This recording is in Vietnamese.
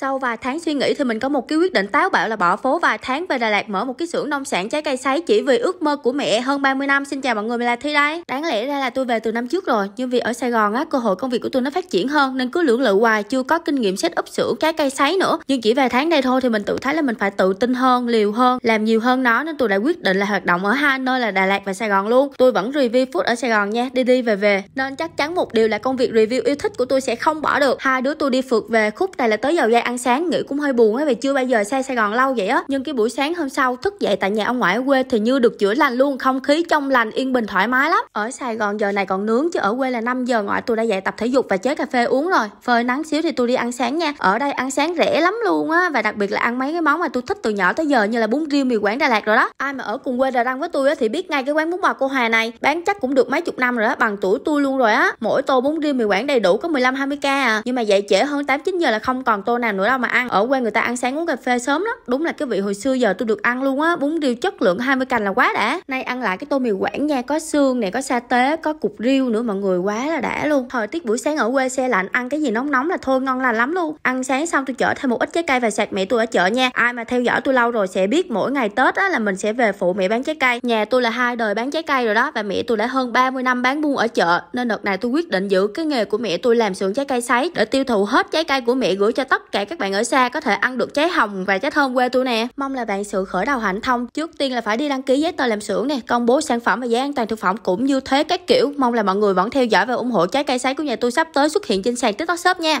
Sau vài tháng suy nghĩ thì mình có một cái quyết định táo bạo là bỏ phố vài tháng về Đà Lạt mở một cái xưởng nông sản trái cây sấy chỉ vì ước mơ của mẹ hơn 30 năm. Xin chào mọi người, mình là Thi đây. Đáng lẽ ra là tôi về từ năm trước rồi, nhưng vì ở Sài Gòn á, cơ hội công việc của tôi nó phát triển hơn nên cứ lưỡng lự hoài chưa có kinh nghiệm set up xưởng trái cây sấy nữa. Nhưng chỉ vài tháng đây thôi thì mình tự thấy là mình phải tự tin hơn, liều hơn, làm nhiều hơn nó nên tôi đã quyết định là hoạt động ở hai nơi là Đà Lạt và Sài Gòn luôn. Tôi vẫn review food ở Sài Gòn nha, đi đi về về. Nên chắc chắn một điều là công việc review yêu thích của tôi sẽ không bỏ được. Hai đứa tôi đi phượt về khúc này là tới giàu da ăn sáng nghĩ cũng hơi buồn ấy vì chưa bao giờ xe Sài Gòn lâu vậy á nhưng cái buổi sáng hôm sau thức dậy tại nhà ông ngoại ở quê thì như được chữa lành luôn không khí trong lành yên bình thoải mái lắm ở Sài Gòn giờ này còn nướng chứ ở quê là 5 giờ ngoại tôi đã dậy tập thể dục và chế cà phê uống rồi phơi nắng xíu thì tôi đi ăn sáng nha ở đây ăn sáng rẻ lắm luôn á và đặc biệt là ăn mấy cái món mà tôi thích từ nhỏ tới giờ như là bún riêu mì quảng Đà Lạt rồi đó ai mà ở cùng quê Đà Răng với tôi á thì biết ngay cái quán bún bò cô Hà này bán chắc cũng được mấy chục năm rồi đó bằng tuổi tôi luôn rồi á mỗi tô bún riêu mì quảng đầy đủ có 15 20 k à nhưng mà dậy trễ hơn 8 9 giờ là không còn tô nào nữa đâu mà ăn ở quê người ta ăn sáng uống cà phê sớm lắm đúng là cái vị hồi xưa giờ tôi được ăn luôn á bún riêu chất lượng 20 cành là quá đã nay ăn lại cái tô mì quảng nha có xương này có sa tế có cục riêu nữa mọi người quá là đã luôn thời tiết buổi sáng ở quê xe lạnh ăn cái gì nóng nóng là thôi ngon lành lắm luôn ăn sáng xong tôi chở thêm một ít trái cây và sạc mẹ tôi ở chợ nha ai mà theo dõi tôi lâu rồi sẽ biết mỗi ngày tết á là mình sẽ về phụ mẹ bán trái cây nhà tôi là hai đời bán trái cây rồi đó và mẹ tôi đã hơn 30 năm bán buôn ở chợ nên đợt này tôi quyết định giữ cái nghề của mẹ tôi làm xưởng trái cây sấy để tiêu thụ hết trái cây của mẹ gửi cho tất cả các bạn ở xa có thể ăn được trái hồng và trái thơm quê tôi nè mong là bạn sự khởi đầu hạnh thông trước tiên là phải đi đăng ký giấy tờ làm xưởng nè công bố sản phẩm và giá an toàn thực phẩm cũng như thế các kiểu mong là mọi người vẫn theo dõi và ủng hộ trái cây sấy của nhà tôi sắp tới xuất hiện trên sàn tiktok shop nha